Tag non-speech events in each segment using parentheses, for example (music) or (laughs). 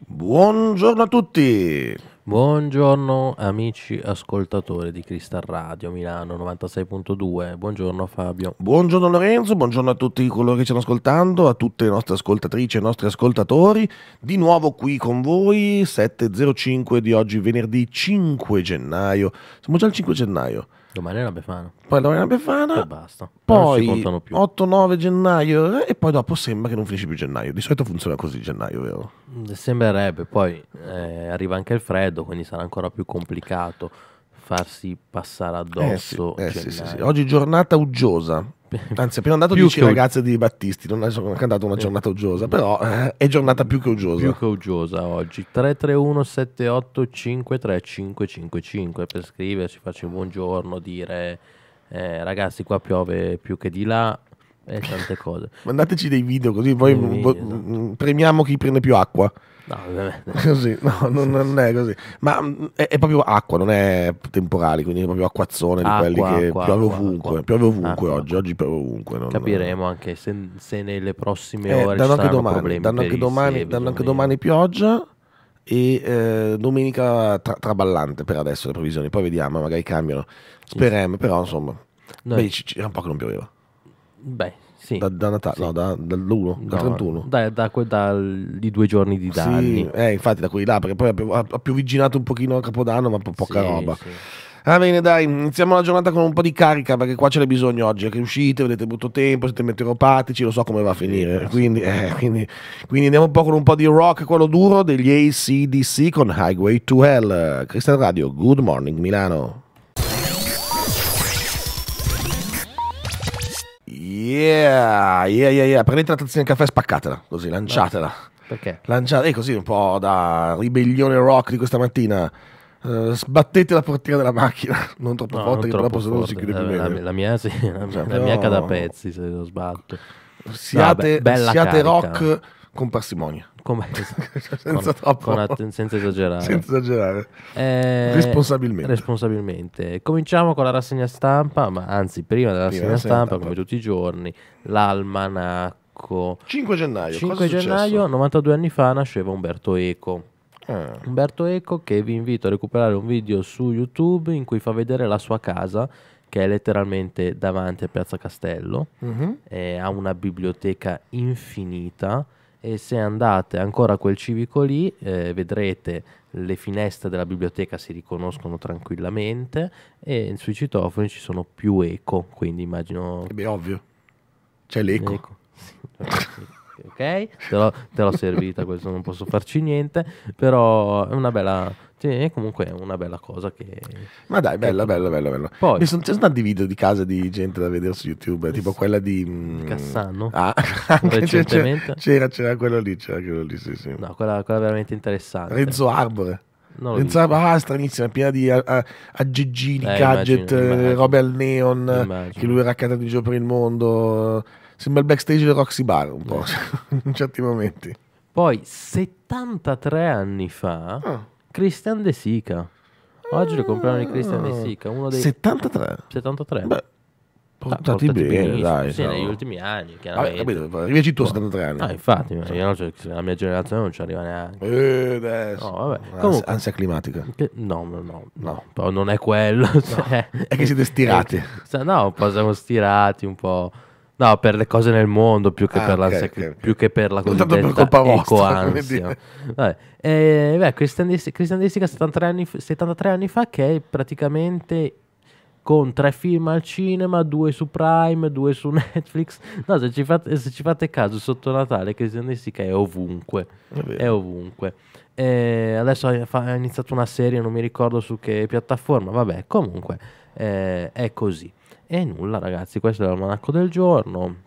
Buongiorno a tutti. Buongiorno amici ascoltatori di Cristal Radio Milano 96.2, buongiorno Fabio. Buongiorno Lorenzo, buongiorno a tutti coloro che ci stanno ascoltando, a tutte le nostre ascoltatrici e i nostri ascoltatori. Di nuovo qui con voi, 7.05 di oggi, venerdì 5 gennaio. Siamo già al 5 gennaio. Domani è la Befana. Poi domani è la Befana. E basta. Poi 8-9 gennaio eh, e poi dopo sembra che non finisce più gennaio. Di solito funziona così gennaio, vero? Mm, sembrerebbe. Poi eh, arriva anche il freddo, quindi sarà ancora più complicato farsi passare eh addosso. Eh sì, eh sì, sì, Oggi giornata uggiosa. (laughs) Anzi, abbiamo andato dice ragazze di Battisti, non è andata una eh. giornata uggiosa, però eh, è giornata più che uggiosa. Più che uggiosa oggi. 331 7853 555 per scriverci, farci un buongiorno, dire eh, ragazzi qua piove più che di là e tante cose. (laughs) Mandateci dei video così poi video, esatto. Mm, premiamo chi prende più acqua. No, (laughs) così, no non, non, è così. Ma mm, è, è, proprio acqua, non è temporale, quindi è proprio acquazzone di acqua, quelli che acqua, piove ovunque. Acqua. Piove ovunque oggi, oggi piove ovunque. Non, Capiremo anche se, se, nelle prossime eh, ore danno anche domani, danno anche domani, danno anche domani pioggia e eh, domenica tra, traballante per adesso le previsioni, poi vediamo, magari cambiano. Speriamo, però insomma, Noi... beh, c'era un po' che non pioveva. Beh, sì. Da, da Natale, sì. no, da, dall'1, no, dal 31. Da, da, que, dagli due giorni di danni. Sì, eh, infatti da quelli là, perché poi ha, più, ha un pochino a Capodanno, ma po- poca roba. Va bene dai, iniziamo la giornata con un po' di carica perché qua ce n'è bisogno oggi, che uscite, vedete brutto tempo, siete meteoropatici, lo so come va a finire, quindi, eh, quindi, quindi, andiamo un po' con un po' di rock, quello duro degli ACDC con Highway to Hell. Cristian Radio, Good Morning Milano. Yeah, yeah, yeah, yeah. Prendete la tazzina di caffè e spaccatela, così lanciatela. Perché? Lanciatela, eh, è così un po' da ribellione rock di questa mattina. Uh, sbattete la portiera della macchina, (laughs) non troppo no, forte, non che troppo dopo se non si chiude eh, più bene. La, la, mia, sì, la, cioè, la mia no, cade a pezzi se lo sbatto. Siate, no, be- siate rock con parsimonia. Con, (laughs) senza, con att- senza esagerare. Senza esagerare. Eh, responsabilmente. responsabilmente. Cominciamo con la rassegna stampa, ma anzi prima della prima rassegna stampa, stampa, come tutti i giorni, l'almanacco. 5 gennaio. 5 gennaio, 92 anni fa, nasceva Umberto Eco. Ah. Umberto Eco che vi invito a recuperare un video su YouTube in cui fa vedere la sua casa che è letteralmente davanti a Piazza Castello, uh-huh. eh, ha una biblioteca infinita e se andate ancora a quel civico lì eh, vedrete le finestre della biblioteca si riconoscono tranquillamente e sui citofoni ci sono più eco, quindi immagino... Eh beh, ovvio, c'è l'eco. l'eco. Sì, ok? Te l'ho, te l'ho servita, questo non posso farci niente, però è una bella, sì, comunque è una bella cosa che... Ma dai, bella, che... bella, bella, bella. Poi... Mi sono, c'è stati video di casa di gente da vedere su YouTube, tipo quella mm, di... Cassano. Ah, (laughs) recentemente. C'era, c'era, quello lì, c'era quello lì, sì, sì. No, quella, quella veramente interessante. Renzo Arbore. Non Arbore, ah, stranissima, piena di a, aggeggini, eh, gadget, immagino, immagino. robe al neon, immagino. che lui era raccattato in giro per il mondo Sembra il backstage del Roxy Bar un po', eh. (laughs) in certi momenti. Poi, 73 anni fa, ah. Christian De Sica. Oggi ah. è compleanno di Christian De ah. Sica. Uno dei... 73? 73. Beh. Portati, portati bene, benissimo. dai. Sì, no. negli ultimi anni, chiaramente. tu a 73 anni. Ah, infatti, ma io, cioè, la mia generazione non ci arriva neanche. Eh, no, vabbè. Comunque, ansia climatica. Che, no, no, no, no. no. non è quello. No. Cioè, è che siete stirati. È, eh, no, un po' siamo stirati, un po'... No, per le cose nel mondo più che, ah, per, okay, okay, più che per la cosiddetta per colpa vostra, ecoansia. Vabbè. E, eh, beh, cristianestica 73 anni, 73 anni fa che è praticamente con tre film al cinema, due su Prime, due su (laughs) Netflix. No, se ci fate, se ci fate caso, sotto Natale Christian Dissica è ovunque. È, è ovunque. E eh, adesso ha iniziato una serie, non mi ricordo su che piattaforma, vabbè, comunque eh, è così. E nulla ragazzi, questo è l'almanacco del giorno.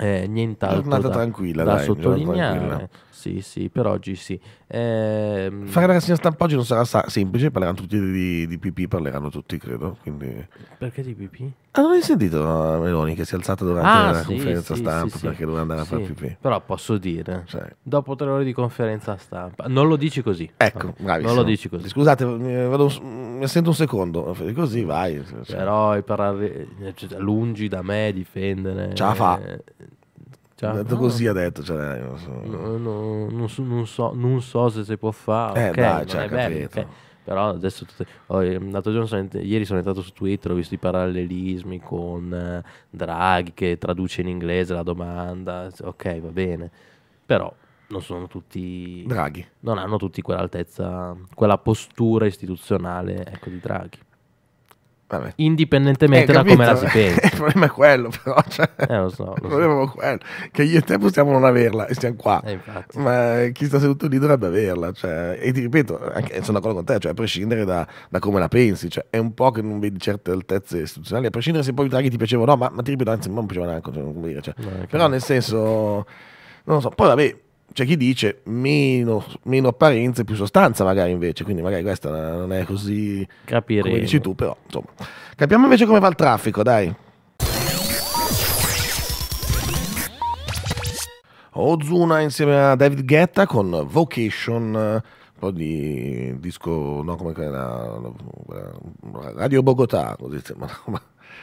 Eh, nient'altro giornata da, tranquilla, da dai, sottolineare. Tranquilla. Sì, sì, per oggi sì. Eh, Fare la rassegna stampa oggi non sarà semplice, parleranno tutti di, di pipì, parleranno tutti, credo. Quindi... Perché di pipì? Non ah, hai sentito eh, Meloni che si è alzata durante ah, la sì, conferenza sì, stampa sì, perché doveva andare a fare pipì? Però posso dire, dopo tre ore di conferenza stampa, non lo dici così. Ecco, bravissimo. Non lo dici così. Scusate, mi sento un secondo, così vai. Però è parare, eh, cioè, lungi da me difendere. Ce la fa. Cioè, detto no. così ha detto, cioè, non, so. No, no, non, so, non, so. non, so. se si può fare. Eh, okay, dai, cioè, capito. Bello, okay. Però adesso tutte... oh, ehm, sono... ieri sono entrato su Twitter, ho visto i parallelismi con eh, Draghi che traduce in inglese la domanda. Ok, va bene. Però non sono tutti Draghi. Non hanno tutti quell'altezza, quella postura istituzionale ecco, di Draghi. Vabbè. indipendentemente eh, da come la si pensa. (laughs) Il problema è quello, però. (laughs) Cioè, eh, lo so, lo il problema so. è quello. Che io e te possiamo non averla e stiamo qua. Eh, ma chi sta seduto lì dovrebbe averla. Cioè, e ti ripeto, anche, sono d'accordo con te, cioè, a prescindere da, da come la pensi, cioè, è un po' che non vedi certe altezze istituzionali, a prescindere se poi Draghi ti piaceva o no, ma, ma, ti ripeto, anzi, non mi piaceva neanche. Cioè, dire, cioè. però, nel senso, non lo so, poi vabbè c'è chi dice meno, meno apparenza e più sostanza magari invece, quindi magari questa non è così Capiremo. come dici tu, però insomma. Capiamo invece come va il traffico, dai. Ozuna insieme a David Guetta con Vocation, un po' di disco, no come quella, Radio Bogotà, così, (laughs) ma, ma,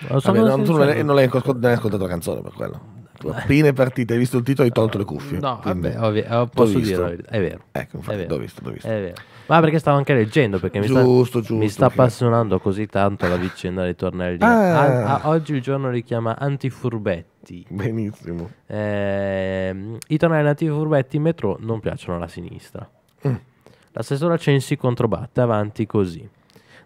non, tu non, non, non hai ascoltato la canzone per quello appena è partita, hai visto il titolo, hai tolto le cuffie. No, vabbè, ovvio, eh, posso dire, è vero. Ecco, infatti, è vero. l'ho visto, l'ho visto. È vero. Ma perché stavo anche leggendo, perché giusto, sta, giusto, mi sta appassionando così tanto la vicenda dei tornelli. Ah. A, a, oggi il giorno li chiama antifurbetti. Benissimo. Eh, I tornelli antifurbetti in metro non piacciono alla sinistra. Mm. L'assessora Censi controbatte avanti così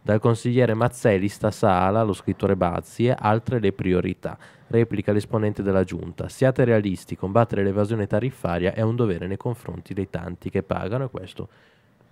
dal consigliere Mazzelli sta Sala, lo scrittore Bazzi e altre le priorità replica l'esponente della giunta. Siate realisti, combattere l'evasione tariffaria è un dovere nei confronti dei tanti che pagano e questo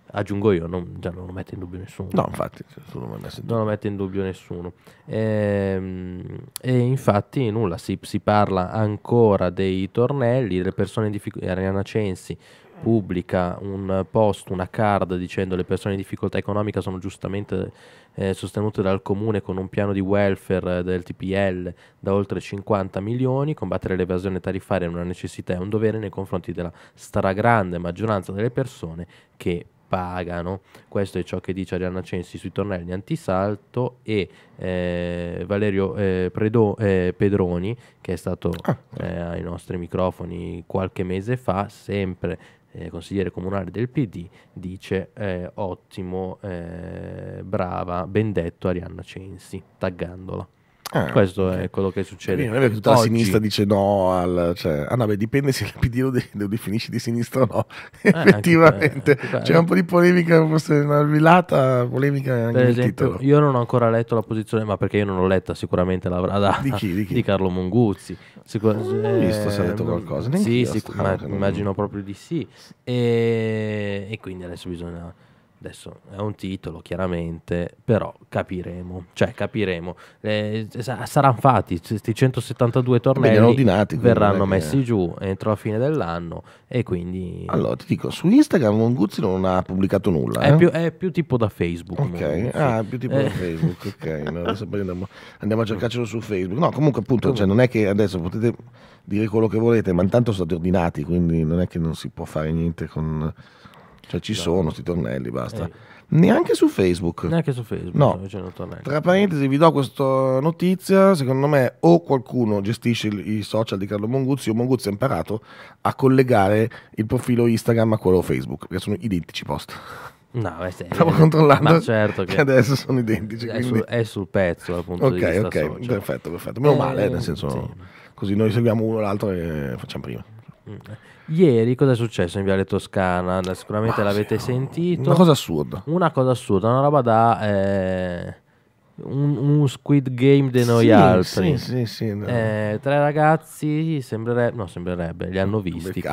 aggiungo io, non, non, lo mette in dubbio nessuno. No, infatti, non, non lo mette in dubbio nessuno. E, ehm, e infatti nulla, si, si, parla ancora dei tornelli, le persone in difficoltà, Ariana Censi pubblica un post, una card dicendo che le persone in difficoltà economica sono giustamente eh, sostenute dal comune con un piano di welfare eh, del TPL da oltre 50 milioni, combattere l'evasione tariffaria è una necessità e un dovere nei confronti della stragrande maggioranza delle persone che pagano. Questo è ciò che dice Arianna Censi sui tornelli antisalto e eh, Valerio eh, Predo, eh, Pedroni, che è stato ah. eh, ai nostri microfoni qualche mese fa, sempre eh, consigliere comunale del PD, dice eh, ottimo, eh, brava, ben detto Arianna Censi, taggandola. Ah, Questo è quello che succede. Non è vero che tutta Oggi. la sinistra dice no. Al, cioè, ah, no, beh, dipende se il PD lo, de- lo definisci di sinistra o no. Eh, Effettivamente c'è cioè, un po' di polemica, forse una vilata polemica anche per esempio, Io non ho ancora letto la posizione, ma perché io non l'ho letta, sicuramente l'avrà data di, chi, di, chi? di Carlo Monguzzi. Sicur- non ho eh, visto se ha detto qualcosa. Sì, sì, ma, immagino proprio di sì. E, e quindi adesso bisogna Adesso è un titolo, chiaramente, però capiremo. Cioè, capiremo. Eh, saranno fatti questi 172 tornei. Ordinati, verranno messi giù entro la fine dell'anno. E quindi. Allora, ti dico, su Instagram Monguzzi non ha pubblicato nulla. È, eh? più, è più, tipo da Facebook. Ok, comunque, ah, è più tipo eh. da Facebook. Ok, (laughs) no, andiamo, andiamo, a cercarcelo su Facebook. No, comunque, appunto, Cioè, non è che adesso potete dire quello che volete, ma intanto sono stati ordinati, quindi non è che non si può fare niente con cioè ci esatto. sono questi tornelli, basta. Ehi. Neanche su Facebook. Neanche su Facebook. No. Tra parentesi vi do questa notizia, secondo me o qualcuno gestisce i social di Carlo Monguzzi o Monguzzi ha imparato a collegare il profilo Instagram a quello Facebook, che sono identici post. No, sì, (laughs) stavo controllando. Ma certo che, che adesso sono identici. È sul, è sul, pezzo dal punto okay, di vista. Ok, ok, perfetto, perfetto. Meno eh, male, nel senso, eh, sì. così noi seguiamo uno l'altro e facciamo prima. Mm. Ieri cosa è successo in Viale Toscana? Sicuramente ah, l'avete sì, sentito. Una cosa assurda. Una cosa assurda, una roba da... Eh, un, un, Squid Game di noi sì, altri. Sì, sì, no. eh, tre ragazzi, sembrere... no, sembrerebbe, li hanno visti.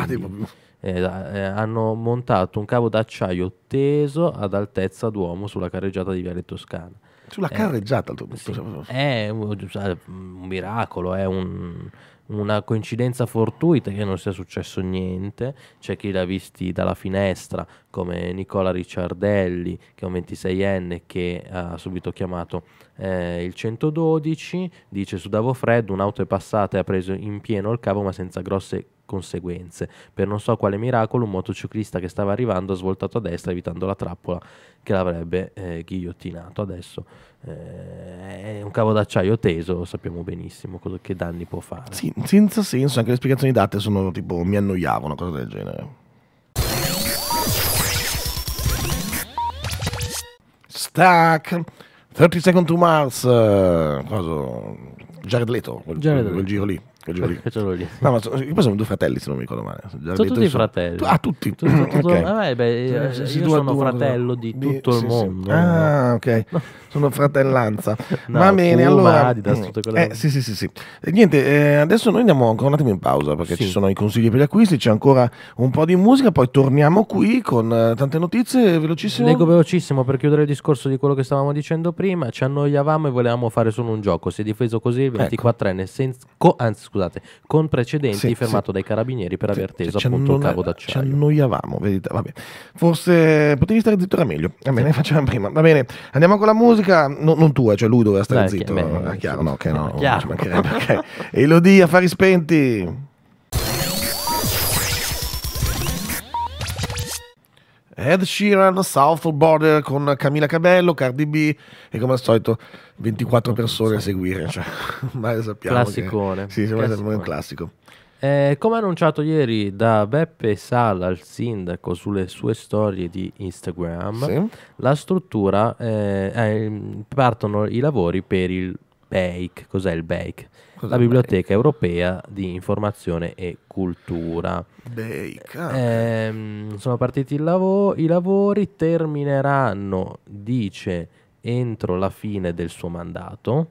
Eh, eh, hanno montato un cavo d'acciaio teso ad altezza d'uomo sulla carreggiata di Viale Toscana. Sulla eh, carreggiata? Sì, è cioè, eh, un, un miracolo, è un una coincidenza fortuita che non sia successo niente, c'è chi l'ha visti dalla finestra come Nicola Ricciardelli che è un 26enne che ha subito chiamato eh, il 112, dice sudavo freddo, un'auto è passata e ha preso in pieno il cavo ma senza grosse conseguenze. Per non so quale miracolo un motociclista che stava arrivando ha svoltato a destra evitando la trappola che l'avrebbe eh, ghigliottinato. Adesso eh, è un cavo d'acciaio teso, lo sappiamo benissimo cosa, che danni può fare. Sì, senza senso, anche le spiegazioni date sono tipo mi annoiavo, una cosa del genere. Stack 30 Second to Mars, eh, cosa? Jared Leto, quel, Jared quel Leto. giro lì. (laughs) Lì. No, ma poi sono due fratelli, se non mi ricordo male. sono tutti sono... fratelli. Ah, tutti. Tutto, tutto, okay. Ah, vabbè, beh, sì, sì, io sono due, fratello di, di tutto sì, il mondo. Ah, (laughs) ok. Sono fratellanza. (laughs) No, Va bene, allora... Adidas, eh, tutte quelle... eh, sì, sì, sì, sì. Niente, eh, adesso noi andiamo ancora un attimo in pausa perché ci sono i consigli per gli acquisti, c'è ancora un po' di musica, poi torniamo qui con eh, tante notizie, velocissimo. Leggo velocissimo per chiudere il discorso di quello che stavamo dicendo prima. Ci annoiavamo e volevamo fare solo un gioco. Si è difeso così il 24enne, ecco. senza... Co- anzi, scusate, con precedenti sì, fermato sì. dai carabinieri per aver teso cioè, appunto il cavo d'acciaio. Ci annoiavamo, vedete, vabbè. Forse potevi stare zitto era meglio. Va bene, facciamo prima. Va bene, andiamo con la musica, no, non tua, eh, cioè lui doveva stare Dai, zitto. Bene, ah, chiaro, no, che no, chiaro. ci mancherebbe. okay. Elodie, affari spenti. Ed Sheeran, South Border con Camila Cabello, Cardi B e come al solito 24 persone a seguire. Cioè, ormai (laughs) sappiamo. Classicone. Che, sì, ormai Classicone. un classico. Eh, come annunciato ieri da Beppe Sala al sindaco sulle sue storie di Instagram, sì. la struttura eh, eh, partono i lavori per il BAKE. Cos'è il BAKE? la Biblioteca Bake? Europea di Informazione e Cultura. Bake. Eh, sono partiti lav- i lavori, termineranno, dice, entro la fine del suo mandato.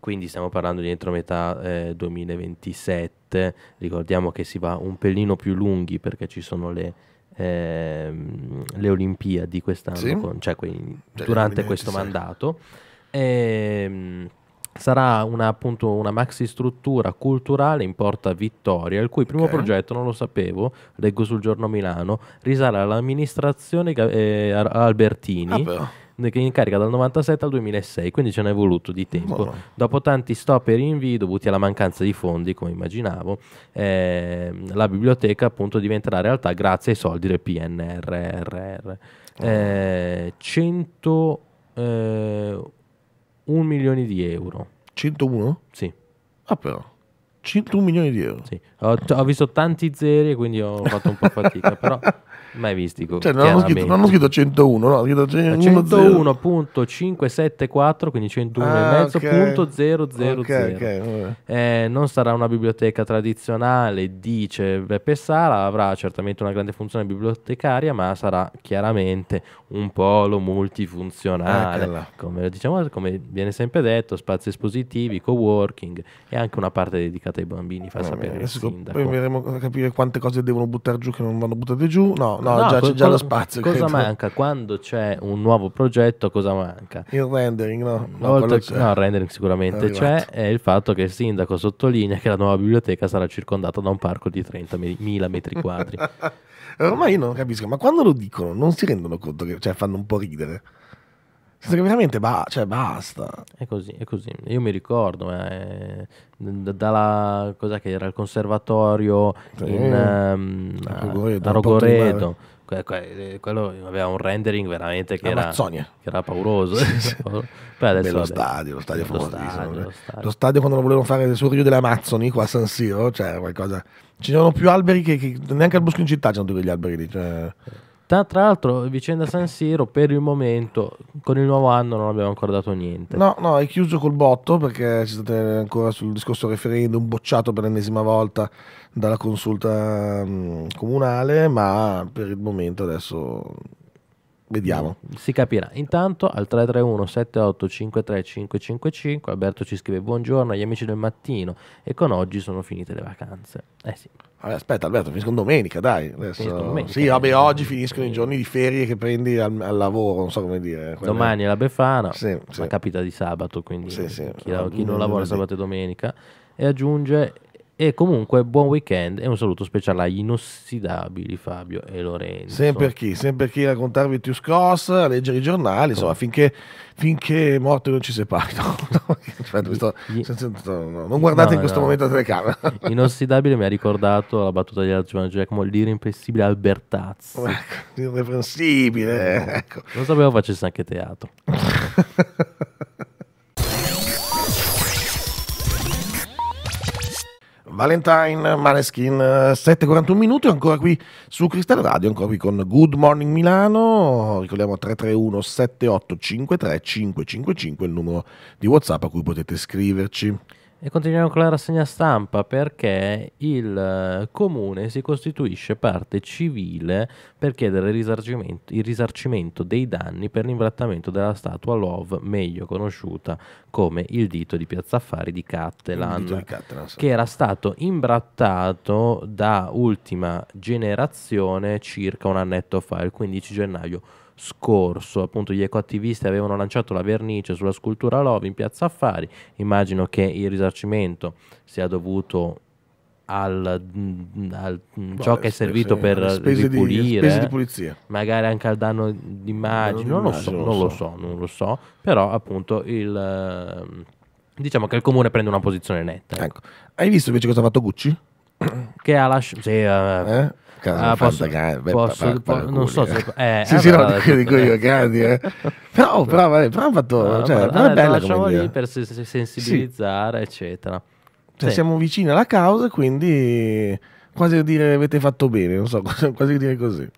Quindi stiamo parlando di entro metà eh, 2027. Ricordiamo che si va un pelino più lunghi perché ci sono le, ehm, le Olimpiadi quest'anno, sì? con, cioè, quindi, cioè, durante questo mandato. Ehm, Sarà una, appunto una maxi struttura culturale in Porta Vittoria, il cui primo okay. progetto, non lo sapevo, leggo sul giorno Milano, risale all'amministrazione eh, Albertini. Ah, che in carica dal 97 al 2006, quindi ce n'è voluto di tempo. Oh. Dopo tanti stop e rinvii dovuti alla mancanza di fondi, come immaginavo, eh, la biblioteca appunto diventerà realtà grazie ai soldi del PNRR. Ah. Eh, 100 eh, 1 milione di euro. 101? Sì. Ah però. 101 milioni di euro. Sì. Ho, ho visto tanti zeri, quindi ho fatto un po' fatica, però (laughs) Mai visti. Cioè, non, hanno scritto, non hanno scritto 101, no, hanno scritto 101.574, eh, quindi 101,5.000. Ah, okay. okay, okay, eh, non sarà una biblioteca tradizionale, dice Beppe Sala, avrà certamente una grande funzione bibliotecaria, ma sarà chiaramente un polo multifunzionale. Come, diciamo, come viene sempre detto, spazi espositivi, co-working e anche una parte dedicata ai bambini, fa no, sapere mia, il sindaco. Poi vedremo a eh, capire quante cose devono buttare giù che non vanno buttate giù. No, no, no già, co- c'è già lo spazio. Cosa credo. manca? Quando c'è un nuovo progetto, cosa manca? Il rendering, no? No, Oltre, no il rendering sicuramente è c'è. È il fatto che il sindaco sottolinea che la nuova biblioteca sarà circondata da un parco di 30.000 metri quadri. (laughs) Ormai io non capisco, ma quando lo dicono non si rendono conto che cioè, fanno un po' ridere. Senza che veramente ba- cioè, basta. È così, è così. Io mi ricordo, eh, dalla cosa che era il conservatorio sì. in, um, a, Rogoredo, eh, quello aveva un rendering veramente che, era, che era, pauroso. sì, (laughs) adesso, Beh, lo stadio, lo stadio eh. lo stadio, lo stadio. Lo stadio quando lo volevano fare sul Rio delle Amazzoni, qua a San Siro, cioè qualcosa... Ci sono più alberi che, che neanche al bosco in città c'erano tutti quegli alberi lì. Cioè... Eh. Tra, tra l'altro, vicenda San Siro, per il momento, con il nuovo anno non abbiamo ancora dato niente. No, no, è chiuso col botto perché siete ancora sul discorso referendum bocciato per l'ennesima volta dalla consulta um, comunale, ma per il momento adesso Vediamo. Mm, si capirà. Intanto al 331 78 53 555 Alberto ci scrive buongiorno agli amici del mattino e con oggi sono finite le vacanze. Eh sì. Vabbè, aspetta Alberto, finiscono domenica, dai. Adesso... Domenica, sì, vabbè, eh. oggi finiscono i giorni di ferie che prendi al, al lavoro, non so come dire. Quelle... Domani è la Befana, sì, ma sì. capita di sabato, quindi sì, sì. Chi, chi non mm, lavora sabato e domenica. E aggiunge e comunque buon weekend e un saluto speciale agli inossidabili Fabio e Lorenzo. Sempre chi? Sempre chi raccontarvi più cross, a leggere i giornali, insomma, finché, finché morto non ci separi. (laughs) No, no, aspetta, cioè, no, non guardate in questo momento la telecamera. (laughs) Inossidabile mi ha ricordato la battuta di Giovanni Giacomo, l'irreprensibile Albertazzi. Ecco, irreprensibile, ecco. Non sapevo facesse anche teatro. (laughs) Valentine, Maneskin, 7.41 eh, minuti, ancora qui su Cristal Radio, ancora qui con Good Morning Milano, ricordiamo 331 7853 555 il numero di Whatsapp a cui potete scriverci. E continuiamo con la rassegna stampa perché il eh, comune si costituisce parte civile per chiedere il risarcimento, il risarcimento dei danni per l'imbrattamento della statua Love, meglio conosciuta come il dito di Piazza Affari di Cattelan, di Cattelan che era stato imbrattato da ultima generazione circa un annetto fa, il 15 gennaio scorso. Appunto, gli ecoattivisti avevano lanciato la vernice sulla scultura Love in piazza Affari. Immagino che il risarcimento sia dovuto al, mm, al mm, Beh, ciò che è servito sì, per spese ripulire, di, di eh. pulizia. magari anche al danno d'immagine, non, lo so, non lo so, non lo so, però appunto il ehm, diciamo che il comune prende una posizione netta. Ecco. ecco. Hai visto invece cosa ha fatto Gucci? Che ha lasciato sì, eh? eh? ah, posso, grandi, posso, beh, posso, non so se eh, sì, eh, sì, però, no, dico, dico io grandi, (laughs) eh. però, però, vabbè, però ha fatto no, cioè, vabbè, vabbè, bella lasciamo lì per sensibilizzare, sì. eccetera. Cioè, sì. Siamo vicini alla causa, quindi quasi a dire avete fatto bene, non so, (laughs) quasi a dire così.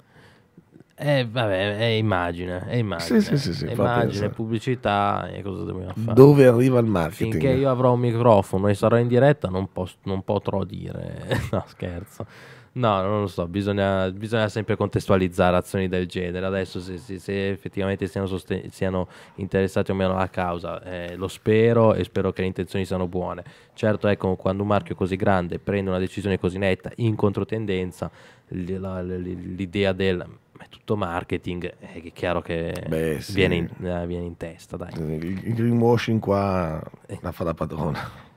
Eh, vabbè, è immagine, è immagine, sì, sì, sì, immagine pubblicità e cosa dobbiamo fare. Dove arriva il marketing? Finché io avrò un microfono e sarò in diretta non, posso, non potrò dire, (laughs) no scherzo. No, non lo so, bisogna, bisogna sempre contestualizzare azioni del genere. Adesso se, se, se effettivamente siano, sosten- siano, interessati o meno alla causa, eh, lo spero e spero che le intenzioni siano buone. Certo, ecco, quando un marchio così grande prende una decisione così netta in controtendenza, l'idea del è tutto marketing, eh, è chiaro che Beh, sì. viene, in, eh, viene, in, testa. Dai. Il greenwashing qua eh. la fa da padrona.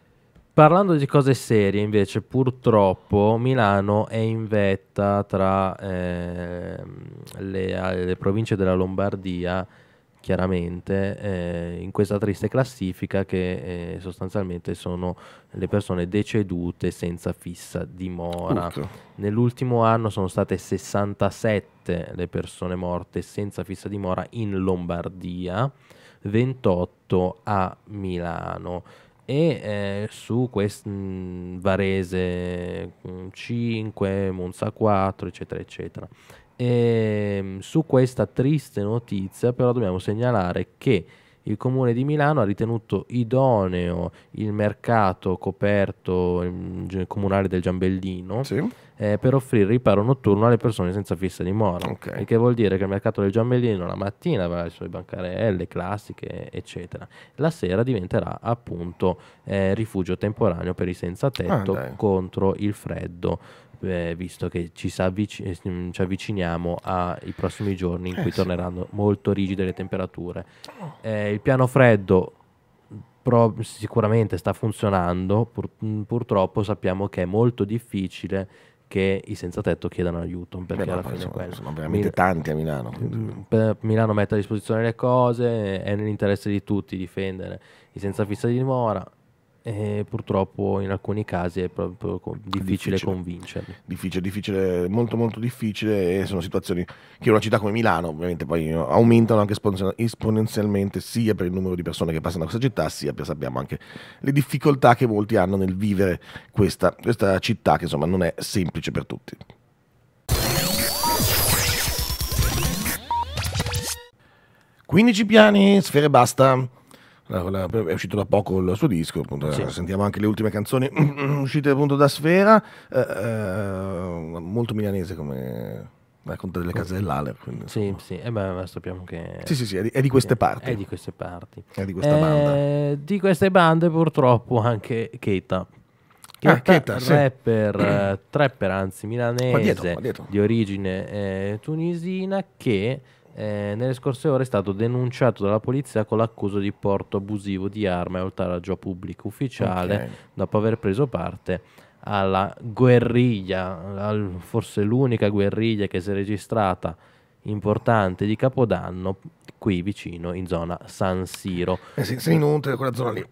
Parlando di cose serie, invece, purtroppo Milano è in vetta tra ehm, eh, le, le, province della Lombardia, chiaramente, eh, in questa triste classifica che eh, sostanzialmente sono le persone decedute senza fissa dimora. Urca. Nell'ultimo anno sono state 67 le persone morte senza fissa dimora in Lombardia, 28 a Milano e eh, su quest- mm, Varese 5, mm, Monza 4, eccetera, eccetera. E, ehm, su questa triste notizia però dobbiamo segnalare che il Comune di Milano ha ritenuto idoneo il mercato coperto mm, comunale del Giambellino sì. eh, per offrire riparo notturno alle persone senza fissa dimora. Okay. Il che vuol dire che il mercato del Giambellino la mattina avrà le sue bancarelle classiche, eccetera. La sera diventerà appunto eh, rifugio temporaneo per i senza tetto ah, contro il freddo eh, visto che ci, avvic- eh, mm, ci, avviciniamo ai prossimi giorni in eh, cui eh, torneranno sì. molto rigide le temperature. Oh. Eh, il piano freddo mm, pro- sicuramente sta funzionando, pur- mm, purtroppo sappiamo che è molto difficile che i senza tetto chiedano aiuto eh, perché Beh, alla fine sono, quello. sono veramente Mil- tanti a Milano Milano mette a disposizione le cose è nell'interesse di tutti difendere i senza fissa di dimora e purtroppo in alcuni casi è proprio difficile, difficile, convincerli. Difficile, difficile, molto molto difficile e sono situazioni che in una città come Milano ovviamente poi eh, aumentano anche esponenzialmente sia per il numero di persone che passano da questa città sia per sappiamo anche le difficoltà che molti hanno nel vivere questa, questa città che insomma non è semplice per tutti. Quindici piani, sfere basta è uscito da poco il suo disco, appunto, sì. Eh, sentiamo anche le ultime canzoni (clears throat) uscite appunto da Sfera, eh, eh, molto milanese come racconta delle case dell'Aler. Quindi, sì, sì, eh beh, sappiamo che... Sì, sì, sì, è di, è di queste parti. È di queste parti. È di questa banda. Eh, di queste bande purtroppo anche Keita. Chetta, ah, Chetta, rapper, sì. (clears throat) Eh, trapper anzi milanese qua dietro, qua dietro. di origine eh, tunisina che eh, nelle scorse ore è stato denunciato dalla polizia con l'accusa di porto abusivo di arma e oltraggio pubblico ufficiale okay. dopo aver preso parte alla guerriglia, al, forse l'unica guerriglia che si è registrata importante di Capodanno qui vicino in zona San Siro. Eh sì, se inontra quella zona lì.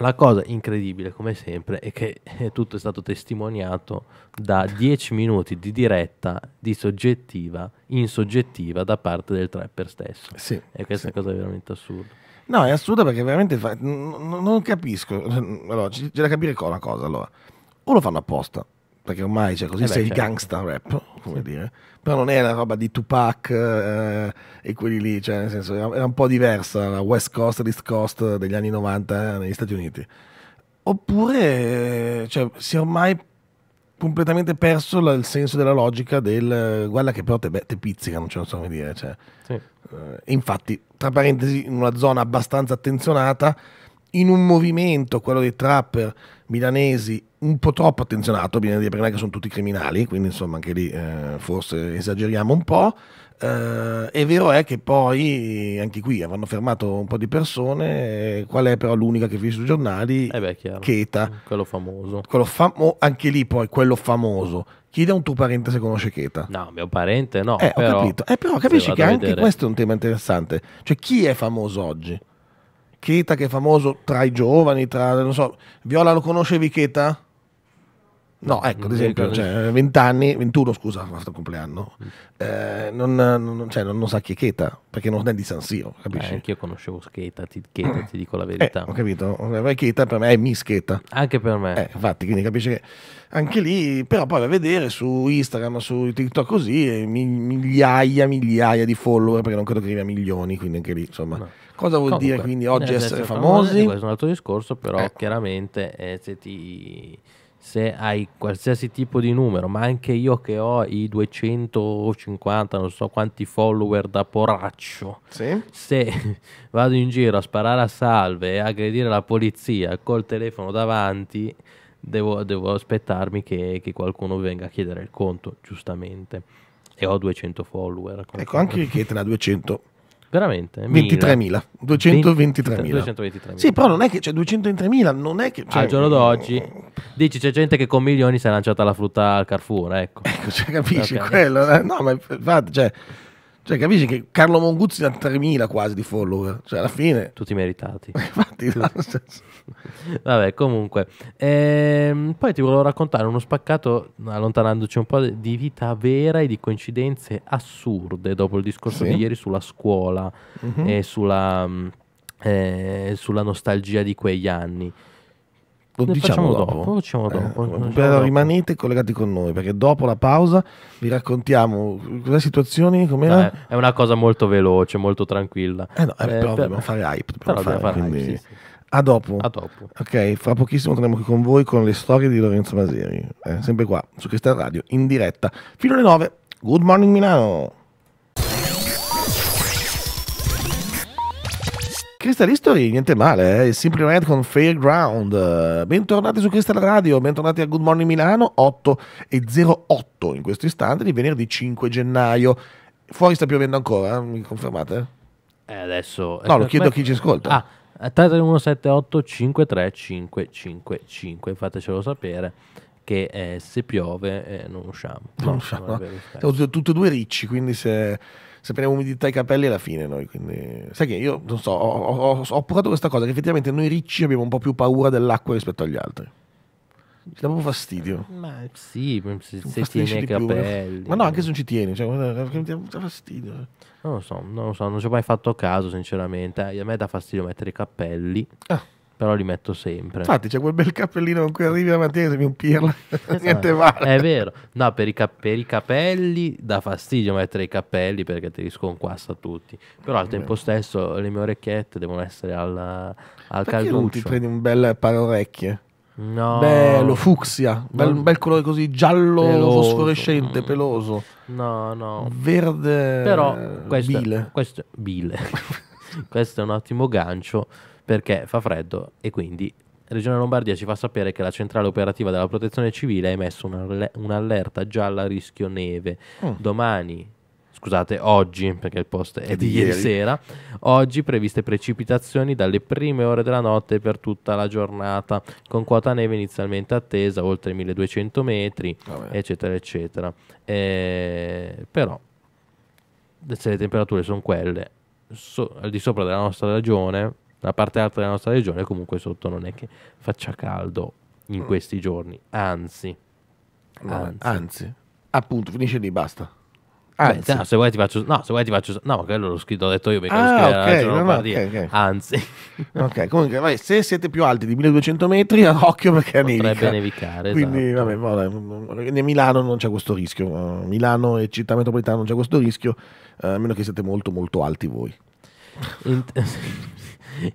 La cosa incredibile, come sempre, è che tutto è stato testimoniato da 10 minuti di diretta di soggettiva in soggettiva da parte del trapper stesso. Sì, e questa sì. cosa è veramente assurda. No, è assurda perché veramente fa... non capisco. Cioè, allora, c'è da capire qua una cosa. Allora, o lo fanno apposta, perché ormai cioè, così eh beh, sei certo. il gangsta rap, come sì. dire. Però non è la roba di Tupac eh, e quelli lì, cioè nel senso era, un po' diversa la West Coast, l'East Coast degli anni 90 eh, negli Stati Uniti. Oppure cioè, si è ormai completamente perso la, il senso della logica del guarda che però te, beh, te pizzica, cioè, non ce lo so come dire. Cioè. Sì. Eh, infatti, tra parentesi, in una zona abbastanza attenzionata in un movimento, quello dei trapper milanesi, un po' troppo attenzionato, bisogna dire perché non è che sono tutti criminali, quindi insomma anche lì eh, forse esageriamo un po'. Eh, è vero è che poi anche qui avranno fermato un po' di persone, eh, qual è però l'unica che finisce sui giornali? Eh beh, chiaro. Cheta. Mm, quello famoso. Quello famo- anche lì poi, quello famoso. Chiede a un tuo parente se conosce Cheta. No, mio parente no. Eh, però, ho capito. Eh, però capisci che anche questo è un tema interessante. Cioè chi è famoso oggi? Vicheta che è famoso tra i giovani, tra, non so, Viola lo conosce Vicheta? No, ecco, ad esempio, cioè, 20 anni, 21 scusa, il nostro compleanno, eh, non, non, cioè, non, non, sa chi è Cheta, perché non è di San Siro, capisci? Eh, anche io conoscevo Cheta, ti, Cheta, ti dico la eh, verità. Eh, ho capito, eh, Cheta per me è Miss Cheta. Anche per me. Eh, infatti, quindi capisci che anche lì, però poi a vedere su Instagram, su TikTok così, migliaia, migliaia di follower, perché non credo che arrivi a milioni, quindi anche lì, insomma... No Cosa vuol Comunque, dire quindi oggi essere famosi? famosi? Eh, questo è un altro discorso, però ecco. chiaramente eh, se, ti, se, hai qualsiasi tipo di numero, ma anche io che ho i 250, non so quanti follower da poraccio, sì? se (laughs) vado in giro a sparare a salve e aggredire la polizia col telefono davanti, devo, devo aspettarmi che, che qualcuno venga a chiedere il conto, giustamente. E ho 200 follower. Ecco, anche il tra ne ha 200. Veramente? 23.000, 223.000. 223.000. Sì, però non è che c'è cioè, 223.000, non è che... Cioè, Al giorno d'oggi, dici, c'è gente che con milioni si è lanciata la frutta al Carrefour, ecco. Ecco, cioè, capisci, okay. quello... Eh? No, ma infatti, eh, cioè... Cioè, capisci che Carlo Monguzzi ha 3.000 quasi di follower, cioè alla fine... Tutti meritati. (laughs) Infatti, Tutti. No, Vabbè, comunque. Ehm, poi ti volevo raccontare uno spaccato, allontanandoci un po', di vita vera e di coincidenze assurde dopo il discorso sì. di ieri sulla scuola uh-huh. e sulla, mm, eh, sulla nostalgia di quegli anni. Lo ne diciamo dopo. dopo. Lo diciamo eh, dopo. Eh, diciamo però dopo. rimanete collegati con noi perché dopo la pausa vi raccontiamo le situazioni. Com'era? Eh, è una cosa molto veloce, molto tranquilla. Eh no, eh, eh però per... dobbiamo fare hype. Dobbiamo fare, fare quindi... hype, sì, sì. A dopo. A dopo. Ok, fra pochissimo torniamo qui con voi con le storie di Lorenzo Maseri. Eh, sempre qua su Cristal Radio in diretta fino alle 9. Good morning Milano. Crystal History, niente male, eh? Simply Red con Fairground. Bentornati su Crystal Radio, bentornati a Good Morning Milano, 8 e 08 in questo istante di venerdì 5 gennaio. Fuori sta piovendo ancora, eh? mi confermate? Eh, adesso... No, lo eh, chiedo a chi ci ascolta. Ah. 3378 eh, 53555 fatecelo sapere che eh, se piove eh, non usciamo no, non usciamo no. tutti e due ricci quindi se se prendiamo umidità ai capelli alla fine noi. Quindi... Sai che io non so, ho, ho, ho provato questa cosa che effettivamente noi ricci abbiamo un po' più paura dell'acqua rispetto agli altri. Ci dà proprio fastidio. Ma sì, se, se tieni i capelli. Ma no, anche se non ci tieni, cioè, mi dà fastidio. Non lo so, non lo so, non ci ho mai fatto caso, sinceramente. A me dà fastidio mettere i capelli. Ah però li metto sempre. Infatti c'è quel bel cappellino con cui arrivi la mattina e mi un pirla, esatto. (laughs) niente male. È vero, no, per i, cap- per i, capelli dà fastidio mettere i capelli perché te li sconquassa tutti, però al tempo stesso le mie orecchiette devono essere alla, al caldo. calduccio. non ti prendi un bel paio orecchie? No. Bello, fucsia, bel, un bel colore così giallo, peloso. fosforescente, mm. peloso. No, no. Verde, però eh, questo, bile. Questo, bile. (laughs) questo è un ottimo gancio perché fa freddo e quindi Regione Lombardia ci fa sapere che la centrale operativa della protezione civile ha emesso un'allerta gialla a rischio neve. Mm. Domani, scusate, oggi, perché il post è, è di ieri sera, oggi previste precipitazioni dalle prime ore della notte per tutta la giornata, con quota neve inizialmente attesa oltre 1200 metri, Vabbè. eccetera, eccetera. Eh, però, se le temperature sono quelle, so, al di sopra della nostra regione, la parte alta della nostra regione comunque sotto non è che faccia caldo in mm. questi giorni, anzi. Anzi. anzi. Appunto, finisce lì, basta. Anzi. Beh, no, se vuoi ti faccio... No, se vuoi ti faccio... No, quello l'ho scritto, ho detto io, perché ah, okay, no, no, okay, okay. Anzi. (laughs) ok, comunque, vai, se siete più alti di 1200 metri, (laughs) occhio perché Potrebbe nevica. nevicare, Quindi, esatto. vabbè, vabbè, Milano non c'è questo rischio. Uh, Milano e città metropolitana non c'è questo rischio, eh, a meno che siete molto, molto alti voi. In... (laughs)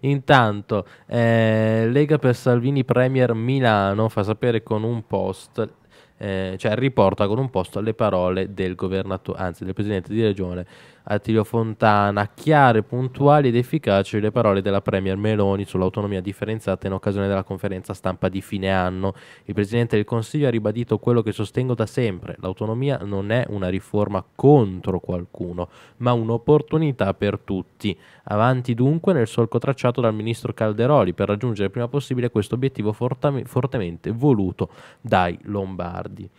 Intanto, eh, Lega per Salvini Premier Milano fa sapere con un post eh, cioè riporta con un post le parole del governatore, anzi del presidente di regione Attilio Fontana, chiare, puntuali ed efficaci le parole della Premier Meloni sull'autonomia differenziata in occasione della conferenza stampa di fine anno. Il Presidente del Consiglio ha ribadito quello che sostengo da sempre, l'autonomia non è una riforma contro qualcuno, ma un'opportunità per tutti. Avanti dunque nel solco tracciato dal Ministro Calderoli per raggiungere il prima possibile questo obiettivo fortemente voluto dai Lombardi.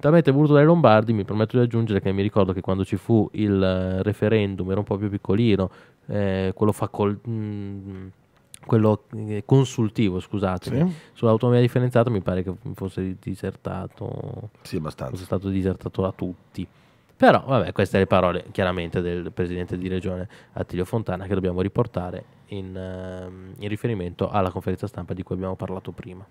Talmente voluto dai Lombardi, mi permetto di aggiungere che mi ricordo che quando ci fu il eh, referendum, ero un po' più piccolino, eh, quello, facol- mh, mm, quello eh, consultivo, scusatemi, sì. sull'autonomia differenziata mi pare che fosse disertato. Sì, abbastanza. Fosse stato disertato da tutti. Però, vabbè, queste le parole chiaramente del presidente di regione Attilio Fontana che dobbiamo riportare in, uh, in riferimento alla conferenza stampa di cui abbiamo parlato prima.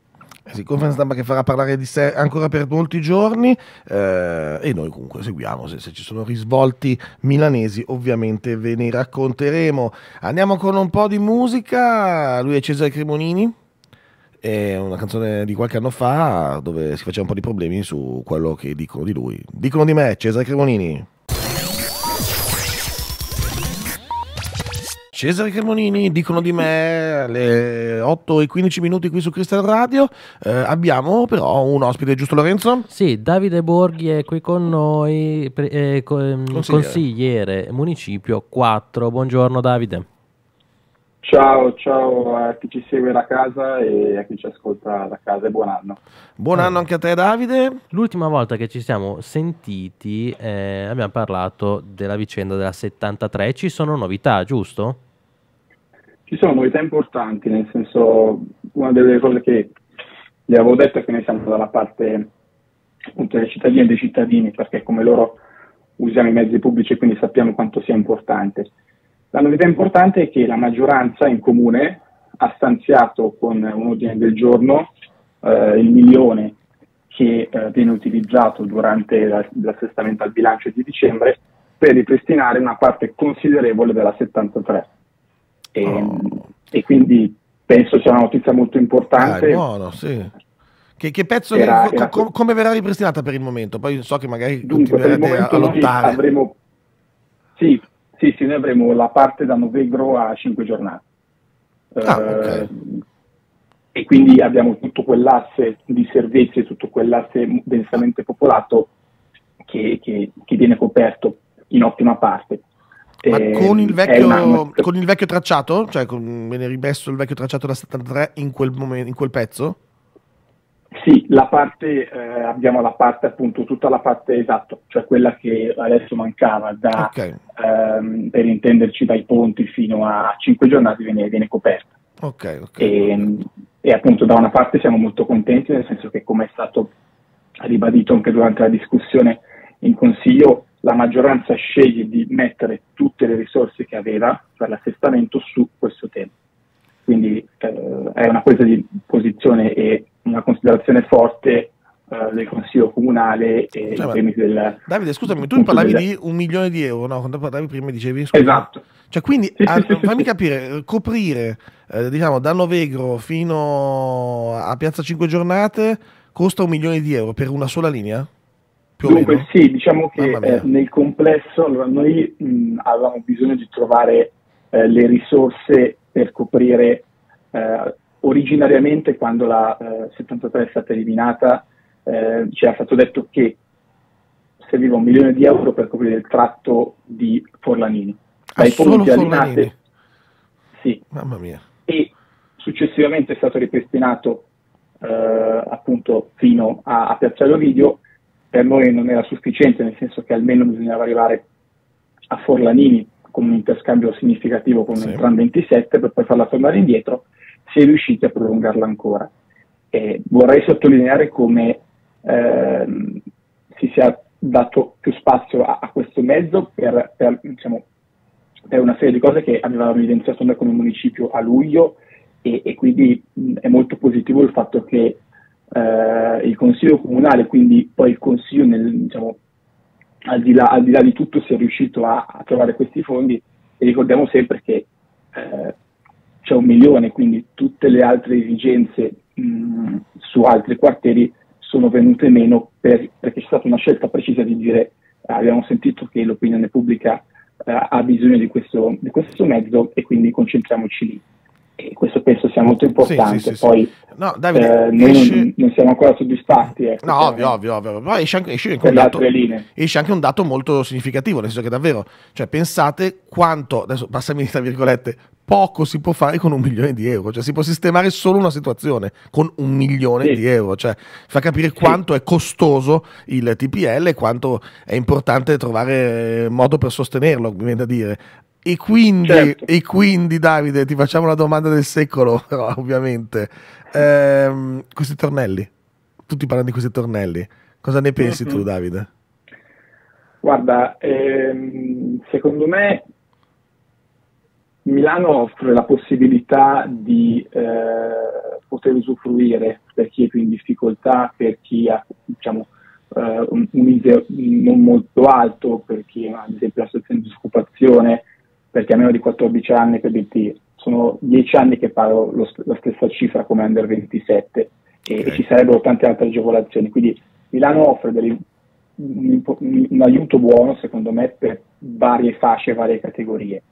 Eh sì, conferenza stampa che farà parlare di sé ancora per molti giorni eh, e noi comunque seguiamo, se, se, ci sono risvolti milanesi ovviamente ve ne racconteremo. Andiamo con un po' di musica, lui è Cesare Cremonini, è una canzone di qualche anno fa dove si faceva un po' di problemi su quello che dicono di lui. Dicono di me, Cesare Cremonini. Cesare Cremonini dicono di me alle 8 e 15 minuti qui su Crystal Radio. Eh, abbiamo però un ospite, giusto Lorenzo? Sì, Davide Borghi è qui con noi, eh, ehm, consigliere. consigliere municipio 4. Buongiorno Davide. Ciao, ciao a chi ci segue da casa e a chi ci ascolta da casa e buon anno. Buon anno anche a te Davide. L'ultima volta che ci siamo sentiti eh, abbiamo parlato della vicenda della 73, ci sono novità, giusto? Ci sono novità importanti, nel senso una delle cose che vi avevo detto è che noi siamo dalla parte appunto, delle cittadine e dei cittadini, perché come loro usiamo i mezzi pubblici e quindi sappiamo quanto sia importante. La novità importante è che la maggioranza in comune ha stanziato con un ordine del giorno eh, il milione che eh, viene utilizzato durante la, l'assestamento al bilancio di dicembre per ripristinare una parte considerevole della 73. E, ehm, oh. e quindi penso sia una notizia molto importante. Ah, buono, sì. Che, che pezzo era, che, era, co- come verrà ripristinata per il momento? Poi so che magari dunque, continuerete a, a lottare. Avremo, sì, sì, sì, noi avremo la parte da Novegro a 5 giornate. Ah, uh, okay. E quindi abbiamo tutto quell'asse di servizi, tutto quell'asse densamente popolato che, che, che viene coperto in ottima parte. Ma eh, con, il eh, vecchio, con il, vecchio, tracciato? Cioè con, viene rimesso il vecchio tracciato da 73 in quel, momento, in quel pezzo? Sì, la parte, eh, abbiamo la parte appunto, tutta la parte esatto, cioè quella che adesso mancava da, okay. ehm, per intenderci dai ponti fino a 5 giornate viene, viene coperta. Okay, okay, e, ehm, e, appunto da una parte siamo molto contenti nel senso che come è stato ribadito anche durante la discussione in consiglio la maggioranza sceglie di mettere tutte le risorse che aveva per l'assestamento su questo tema. Quindi eh, è una presa di posizione e una considerazione forte eh, del Consiglio Comunale e cioè, beh, del, Davide, scusami, tu mi parlavi di un milione di euro, no? Quando parlavi prima dicevi... Scusami. Esatto. Cioè, quindi sì, a, ah, sì, fammi sì. capire, coprire eh, diciamo, da Novegro fino a Piazza 5 Giornate costa un milione di euro per una sola linea? Più Dunque sì, diciamo che eh, nel complesso allora, noi mh, avevamo bisogno di trovare eh, le risorse per coprire eh, originariamente quando la 73 eh, è stata eliminata eh, ci era stato detto che serviva un milione di euro per coprire il tratto di Forlanini. Ah, Dai solo ponti Linate, sì. Mamma mia. E successivamente è stato ripristinato eh, appunto fino a, a Piazzale Ovidio per noi non era sufficiente, nel senso che almeno bisognava arrivare a Forlanini con un interscambio significativo con sì. il tram 27 per poi farla tornare indietro, si è riusciti a prolungarla ancora. E vorrei sottolineare come ehm, si sia dato più spazio a, a questo mezzo per, per, diciamo, per, una serie di cose che avevamo evidenziato noi come municipio a luglio e, e quindi mh, è molto positivo il fatto che eh, il Consiglio Comunale, quindi poi il Consiglio, nel, diciamo, al, di là, al, di là, di tutto, sia riuscito a, a trovare questi fondi e ricordiamo sempre che eh, c'è un milione, quindi tutte le altre esigenze mh, mm, su altri quartieri sono venute meno per, perché c'è stata una scelta precisa di dire eh, abbiamo sentito che l'opinione pubblica eh, ha bisogno di questo, di questo mezzo e quindi concentriamoci lì e questo penso sia molto importante. Sì, sì, sì, Poi no, Davide, eh, noi esce... non, siamo ancora soddisfatti. Ecco, no, cioè, ovvio, ovvio, ovvio. Però esce anche, esce, anche dato, esce anche, un dato, molto significativo, nel senso che davvero, cioè, pensate quanto, adesso passami tra virgolette, poco si può fare con un milione di euro, cioè si può sistemare solo una situazione con un milione di euro, cioè fa capire quanto è costoso il TPL e quanto è importante trovare modo per sostenerlo, mi viene da dire, e quindi, certo. e quindi, Davide, ti facciamo la domanda del secolo, (laughs) ovviamente. Ehm, questi tornelli, tutti parlano di questi tornelli. Cosa ne pensi mm -hmm. tu, Davide? Guarda, ehm, secondo me Milano offre la possibilità di eh, poter usufruire per chi è più in difficoltà, per chi ha diciamo, eh, un ISE non molto alto, per chi ha ad esempio la situazione di disoccupazione perché a meno di 14 anni, per capiti, sono 10 anni che pago la stessa cifra come under 27 okay. e, ci sarebbero tante altre agevolazioni. Quindi Milano offre delle, un, un, un, aiuto buono, secondo me, per varie fasce, varie categorie.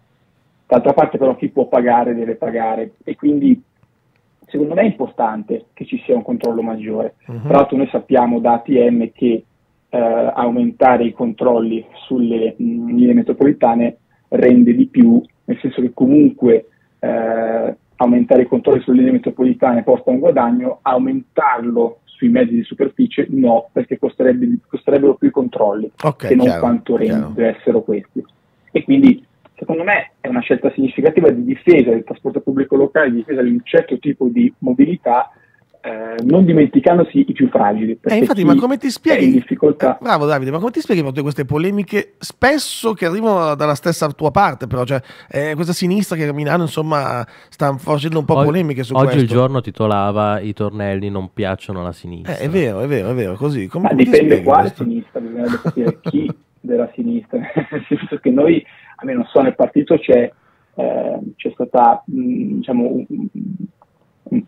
D'altra parte però chi può pagare deve pagare e quindi secondo me è importante che ci sia un controllo maggiore. Uh-huh. Tra l'altro noi sappiamo da ATM che eh, aumentare i controlli sulle mm, linee metropolitane rende di più, nel senso che comunque eh, aumentare i controlli sulle linee metropolitane porta un guadagno, aumentarlo sui mezzi di superficie no, perché costerebbe, costerebbero più i controlli okay, che non chiaro, quanto rendessero questi. E quindi secondo me è una scelta significativa di difesa del trasporto pubblico locale, di difesa di un certo tipo di mobilità eh, non dimenticandosi i più fragili. Eh, infatti, ma come ti spieghi? difficoltà... Eh, bravo Davide, ma come ti spieghi tutte queste polemiche spesso che arrivano dalla stessa tua parte, però, cioè, eh, questa sinistra che a Milano, insomma, sta facendo un po' oggi, polemiche su oggi questo. Oggi il giorno titolava i tornelli non piacciono alla sinistra. Eh, è vero, è vero, è vero, così. Come, ma come dipende quale questo? sinistra, bisogna (laughs) capire chi della sinistra, (laughs) nel senso che noi, almeno so, nel partito c'è, c'è stata, mh, mm, diciamo, un, un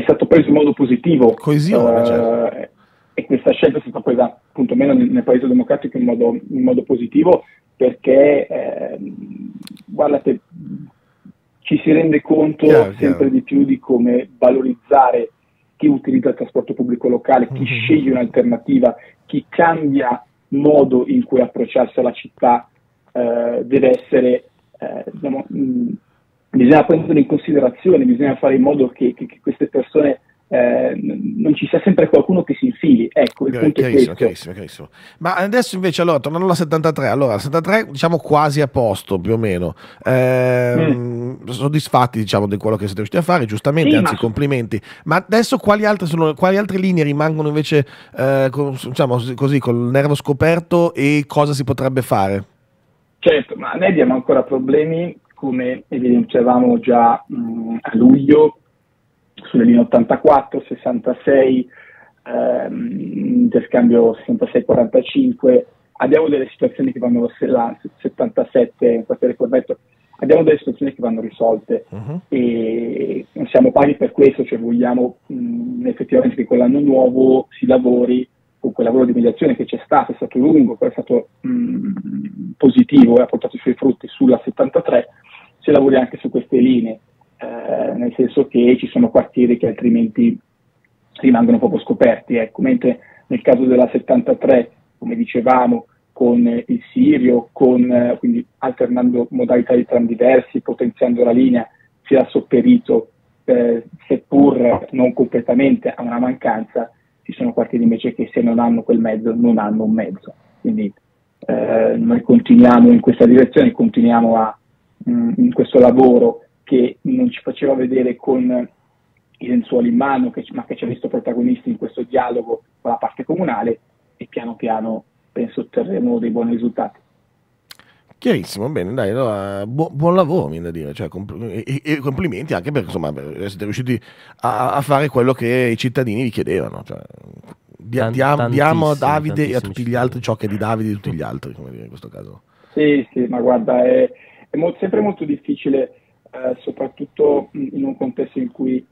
è stato preso in modo positivo. Coesione, uh, certo. E questa scelta è stata presa appunto meno nel, nel Paese Democratico in modo, in modo positivo perché, eh, guardate, ci si rende conto chiaro, sempre chiaro. di più di come valorizzare chi utilizza il trasporto pubblico locale, chi mm-hmm. sceglie un'alternativa, chi cambia modo in cui approcciarsi alla città eh, deve essere eh, diciamo, mh, mm, bisogna prendere in considerazione, bisogna fare in modo che, che, che queste persone eh, non ci sia sempre qualcuno che si infili. Ecco, il punto chiarissimo, è chiarissimo, chiarissimo. Ma adesso invece, allora, tornando alla 73, allora, 73 diciamo quasi a posto, più o meno. Eh, mm. Soddisfatti, diciamo, di quello che siete riusciti a fare, giustamente, sì, anzi, ma... complimenti. Ma adesso quali altre, sono, quali altre linee rimangono invece, eh, con, diciamo così, col nervo scoperto e cosa si potrebbe fare? Certo, ma noi abbiamo ancora problemi come evidenziavamo già mh, a luglio, sulle linee 84, 66, ehm, interscambio 66-45, abbiamo delle situazioni che vanno, là, 77, corretto, abbiamo delle situazioni che vanno risolte uh-huh. e siamo pari per questo, cioè vogliamo mh, effettivamente che con l'anno nuovo si lavori con quel lavoro di mediazione che c'è stato, è stato lungo, poi è stato mh, positivo e ha portato i suoi frutti sulla 73 si lavori anche su queste linee, eh, nel senso che ci sono quartieri che altrimenti rimangono poco scoperti, ecco. mentre nel caso della 73, come dicevamo, con il Sirio, con, eh, quindi alternando modalità di tram diversi, potenziando la linea, si è sopperito, eh, seppur non completamente, a una mancanza. Ci sono quartieri invece che se non hanno quel mezzo non hanno un mezzo. Quindi eh, noi continuiamo in questa direzione, continuiamo a mh, mm, in questo lavoro che non ci faceva vedere con i lenzuoli in mano, che, ma che ci ha visto protagonisti in questo dialogo con la parte comunale e piano piano penso otterremo dei buoni risultati. Chiarissimo, bene, dai, allora, bu- buon lavoro, viene da dire, cioè, compl- e-, e-, complimenti anche perché insomma, siete riusciti a-, a fare quello che i cittadini vi chiedevano. Cioè, dia- diam- diamo a Davide e a tutti gli altri ciò che è di Davide e di tutti gli altri, come dire in questo caso. Sì, sì, ma guarda, è, è molto, sempre molto difficile, eh, soprattutto in un contesto in cui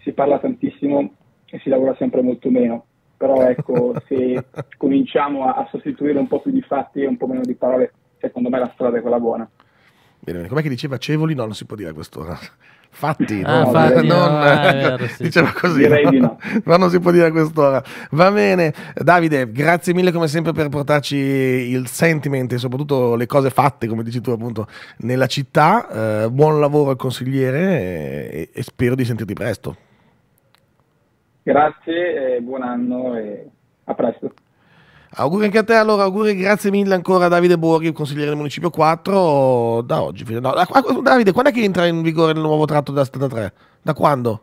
si parla tantissimo e si lavora sempre molto meno. Però ecco, (laughs) se cominciamo a, a sostituire un po' più di fatti e un po' meno di parole, secondo me la strada è quella buona. Com'è che diceva Cevoli? No, non si può dire a quest'ora. (laughs) Fatti, ah, no, fatti non, no, vero, sì. diceva così, no? (laughs) ma non si può dire a quest'ora. Va bene, Davide, grazie mille come sempre per portarci il sentiment e soprattutto le cose fatte, come dici tu appunto, nella città. Eh, buon lavoro al consigliere e, e, spero di sentirti presto. Grazie, buon anno e a presto. Auguri anche a te, allora auguri, grazie mille ancora a Davide Borghi, consigliere del Municipio 4, da oggi. No, Davide, quando è che entra in vigore il nuovo tratto da strada 3? Da quando?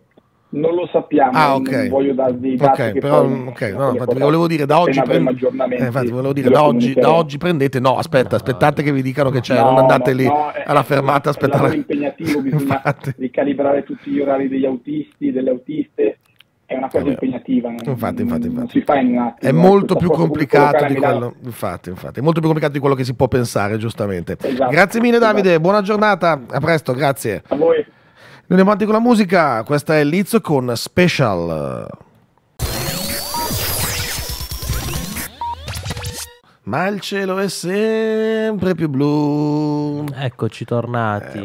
Non lo sappiamo, ah, okay. non voglio darvi i dati okay, però, poi, no, infatti, volevo dire da oggi, prend... eh, infatti, volevo dire, da oggi, da oggi prendete, no, aspetta, aspettate che vi dicano che c'è, no, non andate no, lì no, alla è, fermata, aspettate. È impegnativo, bisogna (laughs) ricalibrare tutti gli orari degli autisti, delle autiste, è una cosa impegnativa. infatti, infatti, infatti. si fa in un È molto più complicato di quello. Infatti, infatti, è molto più complicato di quello che si può pensare, giustamente. Esatto. Grazie mille, esatto. Davide. Esatto. Buona giornata. A presto, grazie. A voi. Andiamo avanti con la musica. Questa è Lizzo con Special. ma il cielo è sempre più blu. Eccoci tornati.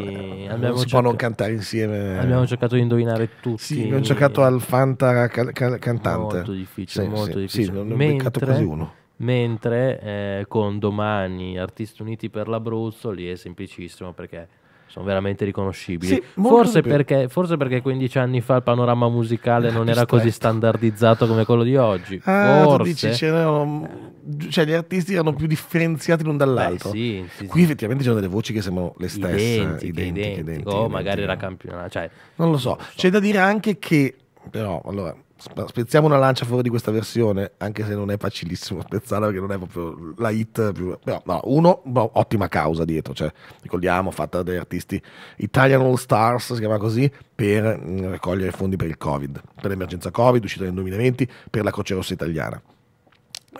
Eh, non si può non cantare insieme. Abbiamo cercato di indovinare tutti. Sì, abbiamo giocato al Fanta cal- cal- cantante. Molto difficile, sì, molto sì, difficile. Sì, non ne ho beccato quasi uno. Mentre eh, con domani Artisti Uniti per l'Abruzzo lì è semplicissimo perché sono veramente riconoscibili. Sì, forse, perché, forse, perché, 15 anni fa il panorama musicale eh, non era così standardizzato come quello di oggi. Ah, forse. Dici, cioè, gli artisti erano più differenziati l'un dall'altro. Beh, sì, sì, Qui effettivamente c'erano delle voci che sembrano le stesse, identiche, identiche, identiche, oh, identiche o magari era campionata. Cioè, non lo so. Non lo so. C'è da dire anche che, però, allora spezziamo una lancia fuori di questa versione, anche se non è facilissimo (laughs) spezzarla perché non è proprio la hit più... Però, no, uno, no, boh, ottima causa dietro, cioè, ricordiamo, fatta dagli artisti Italian All Stars, si chiama così, per mm, raccogliere fondi per il Covid, per l'emergenza Covid, uscita nel 2020, per la Croce Rossa Italiana.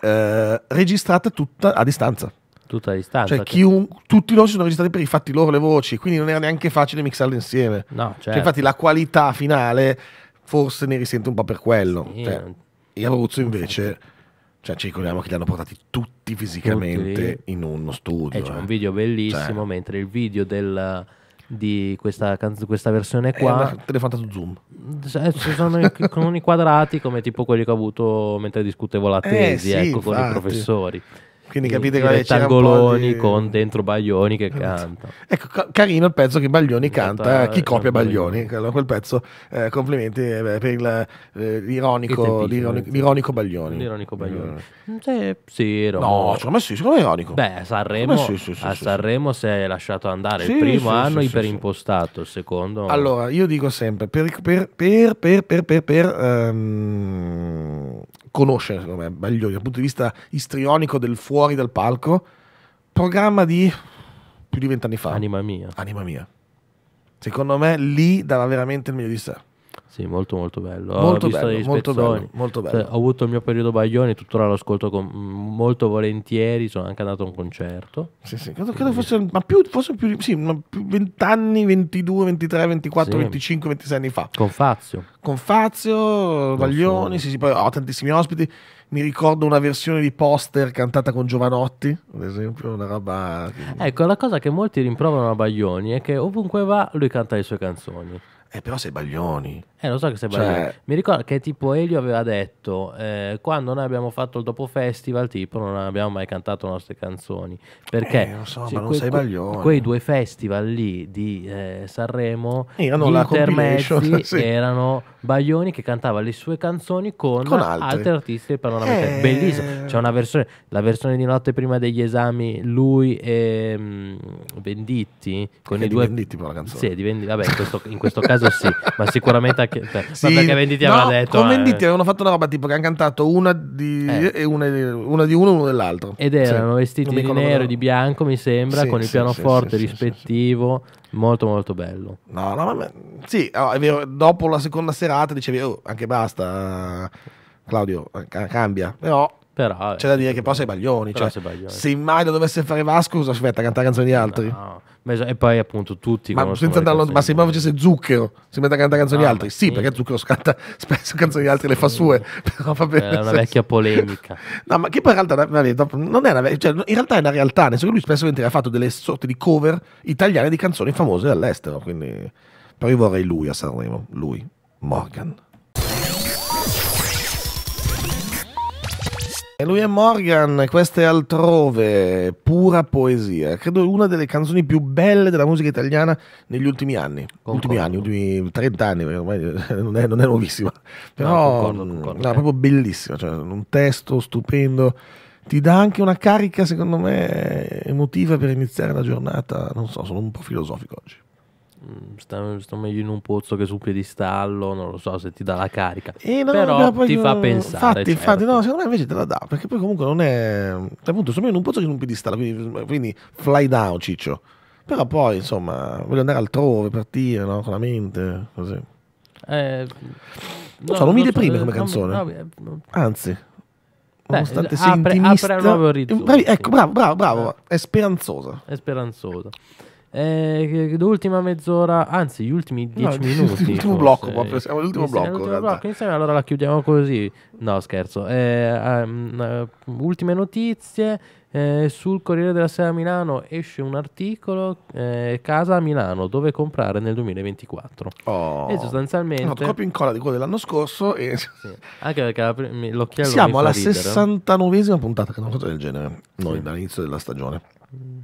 Eh, registrata tutta a distanza. Tutta a distanza. Cioè, chiun, tutti loro si sono registrati per i fatti loro le voci, quindi non era neanche facile mixarle insieme. No, certo. cioè, infatti certo. la qualità finale forse ne risente un po' per quello. Sì, cioè, e Abruzzo invece, cioè, ci ricordiamo che li hanno portati tutti fisicamente tutti in uno studio. Eh, c'è un eh. video bellissimo, cioè. mentre il video del, di questa, canz- questa versione eh, qua telefonato zoom eh, ci sono i, con i quadrati come tipo quelli che ho avuto mentre discutevo la tesi eh, sì, ecco, con i professori quindi capite che rettangoloni di... con dentro Baglioni che esatto. canta. Ecco, carino il pezzo che Baglioni esatto, canta, eh, chi eh, copia Baglioni, quel pezzo, eh, complimenti eh, per il, eh, l'ironico, l'ironico, l'ironico, Baglioni. L'ironico Baglioni. Sì, sì No, secondo me sì, secondo me è ironico. Beh, Sanremo, sì, sì, a Sanremo si è lasciato andare il primo anno iperimpostato, il secondo... Allora, io dico sempre, per... per, per, per, per, per, per um conoscere, secondo me, meglio dal punto di vista istrionico del fuori dal palco, programma di più di vent'anni fa. Anima mia. Anima mia. Secondo me lì dava veramente il meglio di sé. Sì, molto molto bello. Ah, molto, bello molto, bello, molto bello, cioè, ho avuto il mio periodo Baglioni, tuttora lo ascolto con, mm, molto volentieri, sono anche andato a un concerto. Sì, sì, credo, credo fosse, ma più, forse più, sì, 20 anni, 22, 23, 24, sì. 25, 26 anni fa. Con Fazio. Con Fazio, Baglioni, sì, sì, poi ho tantissimi ospiti. Mi ricordo una versione di poster cantata con Giovanotti, ad esempio, una roba... Ecco, la cosa che molti rimproverano a Baglioni è che ovunque va lui canta le sue canzoni. Eh, però sei Baglioni. Eh, lo so che sei cioè... Mi ricordo che tipo Elio aveva detto: eh, Quando noi abbiamo fatto il dopo festival, tipo, non abbiamo mai cantato le nostre canzoni. Perché eh, non so, cioè, que- que- quei due festival lì di eh, Sanremo erano gli intermezzi (laughs) sì. erano Baglioni che cantava le sue canzoni con, con altri artisti per non eh... bellissimo. C'è una versione, la versione di notte prima degli esami, lui e um, Venditti con Perché i due. Venditti per la canzone. Sì, di Venditti, vabbè, in questo, in questo caso sì, (laughs) ma sicuramente che te. Cioè, sì, ma perché Venditti no, aveva detto. Con Venditti eh. avevano fatto una roba tipo che hanno cantato una di, eh. una, una di uno e uno dell'altro. Ed erano sì. vestiti di nero e di bianco, mi sembra, sì, con il pianoforte rispettivo. Molto molto bello. No, no, ma sì, ah, è vero, dopo la seconda serata dicevi, oh, anche basta. Claudio, cambia. Però però, eh, C'è da dire che poi sei Baglioni, però cioè, sei Baglioni. se Mario dovesse fare Vasco cosa aspetta? Cantare canzoni di altri? No. E poi appunto tutti Ma, senza andarlo, ma se mai facesse Zucchero si mette a cantare canzoni no, altri? Sì, sì, perché Zucchero scatta (laughs) spesso canzoni di altri le fa sue (laughs) però vabbè, Era una senso. vecchia polemica No ma che poi in realtà non è una, cioè, in realtà è una realtà Nel senso che lui spesso ha fatto delle sorte di cover italiane di canzoni famose dall'estero Quindi però io vorrei lui a Sanremo Lui, Morgan E lui è Morgan, questa è altrove, pura poesia. Credo una delle canzoni più belle della musica italiana negli ultimi anni. Concordo. Ultimi anni, ultimi 30 anni, ormai non è, non è nuovissima. Però no, concordo, mm, concordo. No, proprio bellissima, cioè, un testo stupendo. Ti dà anche una carica, secondo me, emotiva per iniziare la giornata. Non so, sono un po' filosofico oggi. Mm, sto meglio in un pozzo che su un piedistallo, non lo so se ti dà la carica, e eh, no, però poi, ti fa pensare. Infatti, certo. infatti, no, secondo me invece te la dà, perché poi comunque non è... Cioè, appunto, sto meglio in un pozzo che in un piedistallo, quindi, quindi fly down ciccio. Però poi, insomma, voglio andare altrove, partire, no? Con la mente, così. Eh, non, no, so, non mi deprime so, come eh, canzone. No, eh, Anzi, Beh, nonostante sia apre, intimista, apre nuovi orizzonti. Bravi, ecco, bravo, bravo, bravo. È speranzosa. È speranzosa. Eh, l'ultima mezz'ora, anzi, gli ultimi dieci no, (laughs) minuti. L'ultimo forse. blocco, proprio, siamo all'ultimo sì, blocco. L'ultimo blocco insieme, allora la chiudiamo così. No, scherzo. Eh, um, ultime notizie. Eh, sul Corriere della Sera Milano esce un articolo eh, Casa a Milano dove comprare nel 2024 oh. e sostanzialmente no, copio in colla di quello dell'anno scorso e... sì. anche perché la prim- l'occhiello siamo alla 69esima puntata che non so del genere noi sì. dall'inizio della stagione mm.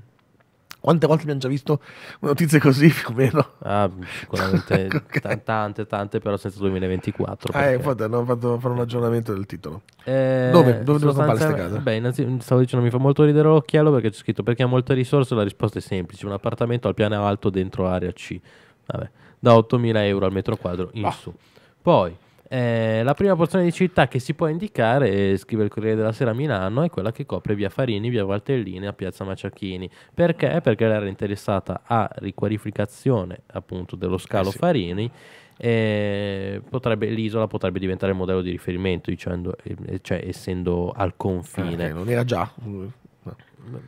Quante volte abbiamo già visto notizie così più o meno? Ah, (laughs) sicuramente okay. Ecco tante, tante, però senza 2024. Eh, infatti hanno fatto un aggiornamento del titolo. Eh, dove? Dove devo stampare queste case? Beh, innanzitutto stavo dicendo mi fa molto ridere l'occhiello perché c'è scritto perché ha molte risorse la risposta è semplice, un appartamento al piano alto dentro area C, vabbè, da 8.000 euro al metro quadro in ah. su. Poi eh, la prima porzione di città che si può indicare, eh, scrive il Corriere della Sera Milano, è quella che copre via Farini, via Valtellini e piazza Maciacchini. Perché? Perché era interessata a riqualificazione appunto dello scalo eh sì. Farini. Eh, potrebbe, l'isola potrebbe diventare il modello di riferimento, dicendo, eh, cioè essendo al confine. Eh, non era già.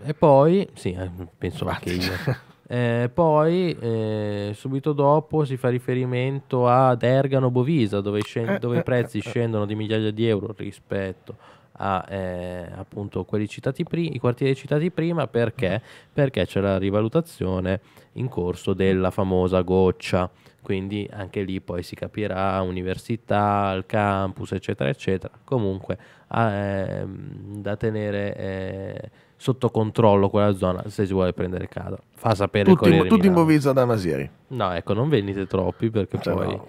E poi, sì, penso Infatti. anche io. Eh, poi, eh, subito dopo, si fa riferimento ad Ergano Bovisa, dove, scend- eh, dove i eh, eh, prezzi scendono di migliaia di euro rispetto a eh, appunto quelli citati prima, i quartieri citati prima, perché? Mm. Perché c'è la rivalutazione in corso della famosa goccia. Quindi anche lì poi si capirà università, il campus, eccetera, eccetera. Comunque ehm, da tenere sotto controllo quella zona se si vuole prendere casa. Fa sapere tutti, il Tutti improvvisa da Masieri. No, ecco, non venite troppi perché cioè poi... No.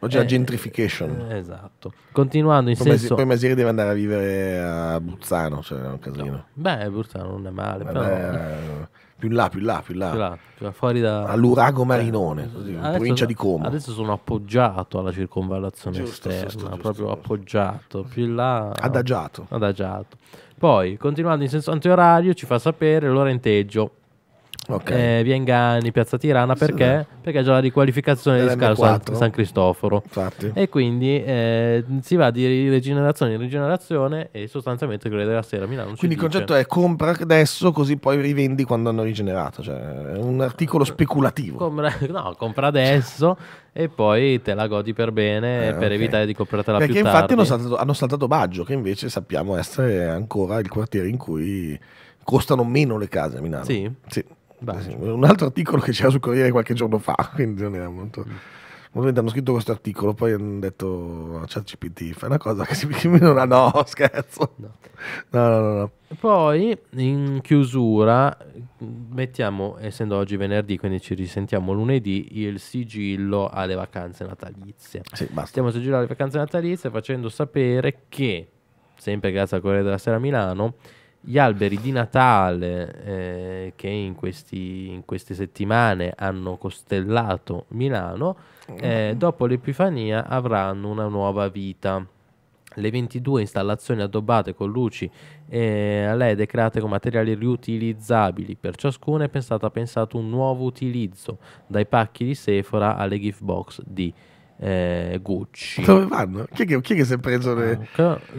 Oggi eh, la gentrification. Eh, esatto. Continuando in poi senso... Poi Masieri deve andare a vivere a Buzzano, cioè è un casino. No. Beh, Buzzano non è male, Vabbè, però... Più là, più là, più là. Più là cioè fuori da... All'Urago eh, Marinone, così, adesso, provincia di Como. Adesso sono appoggiato alla circonvallazione giusto, esterna, giusto, giusto, proprio appoggiato. Più là... Adagiato. Adagiato. Poi, continuando in senso antiorario, ci fa sapere l'orenteggio Okay. Eh, via Ingani, Piazza Tirana perché? Sì, perché già la riqualificazione di Scalo San, San, Cristoforo Infatti. e quindi eh, si va di rigenerazione in rigenerazione e sostanzialmente quello della sera a Milano quindi il dice. concetto è compra adesso così poi rivendi quando hanno rigenerato cioè è un articolo eh, speculativo compra, (laughs) no compra adesso e poi te la godi per bene eh, per okay. evitare di comprartela perché più tardi perché infatti hanno saltato, hanno saltato Baggio che invece sappiamo essere ancora il quartiere in cui costano meno le case a Milano sì, sì Basta. un altro articolo che c'era su Corriere qualche giorno fa, (laughs) quindi non era molto... Mm. Ovviamente hanno scritto questo articolo, poi hanno detto a ChatGPT, fai una cosa che si (laughs) non ha, no, (laughs) scherzo. No. No, no, no, no. Poi in chiusura mettiamo, essendo oggi venerdì, quindi ci risentiamo lunedì, il sigillo alle vacanze natalizie. Sì, basta. Stiamo a sigillare le vacanze natalizie facendo sapere che, sempre grazie al Corriere della Sera Milano, gli alberi di Natale eh, che in, questi, in, queste settimane hanno costellato Milano, mm. eh, dopo l'Epifania avranno una nuova vita. Le 22 installazioni addobbate con luci eh, a LED create con materiali riutilizzabili, per ciascuna è stato pensato un nuovo utilizzo, dai pacchi di Sephora alle gift box di eh, Gucci. Dove vanno? Chi è che, chi è che si è preso le...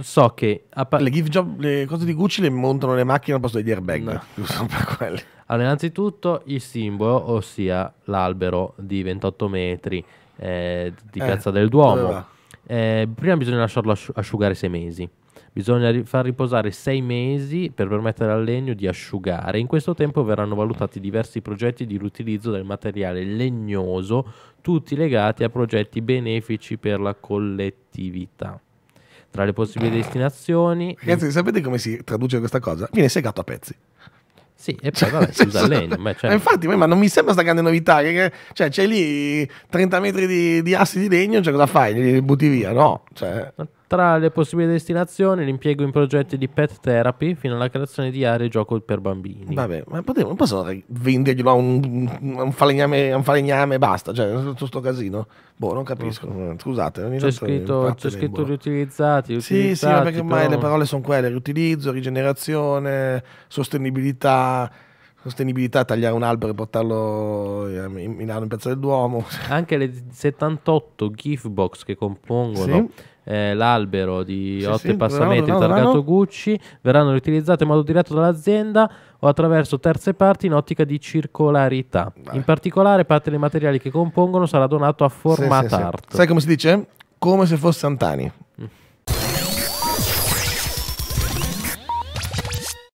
So che... Pa- le, job, le cose di Gucci le montano le macchine al posto degli airbag, no. giusto per quelli. Allora, innanzitutto il simbolo, ossia l'albero di 28 metri eh, di eh, Piazza eh, del Duomo. Eh, prima bisogna lasciarlo asciugare sei mesi. Bisogna far riposare sei mesi per permettere al legno di asciugare. In questo tempo verranno valutati diversi progetti di riutilizzo del materiale legnoso, tutti legati a progetti benefici per la collettività. Tra le possibili destinazioni... Ragazzi, sapete come si traduce questa cosa? Viene segato a pezzi. Sì, e poi vabbè, si usa il legno. Ma certo. infatti, ma non mi sembra questa grande novità. cioè, c'è lì 30 metri di, di assi di legno, cioè cosa fai? Li butti via, no? Cioè... Tra le possibili destinazioni, l'impiego in progetti di pet therapy fino alla creazione di aree gioco per bambini. Vabbè, ma potevo, posso venderglielo a un, un, falegname, un falegname e basta, cioè, tutto sto casino. Boh, non capisco, eh, scusate. Ogni c'è scritto, c'è scritto riutilizzati, riutilizzati. Sì, sì, perché ormai però... le parole sono quelle, riutilizzo, rigenerazione, sostenibilità sostenibilità, tagliare un albero e portarlo in eh, Milano in Piazza del Duomo. Anche le 78 gift box che compongono sì eh, l'albero di sì, 8 sì, passamenti verranno, targato verranno. Gucci verranno riutilizzate in modo diretto dall'azienda o attraverso terze parti in ottica di circolarità. Beh. In particolare parte dei materiali che compongono sarà donato a Format sì, Art. Sai come si dice? Come se fosse Antani.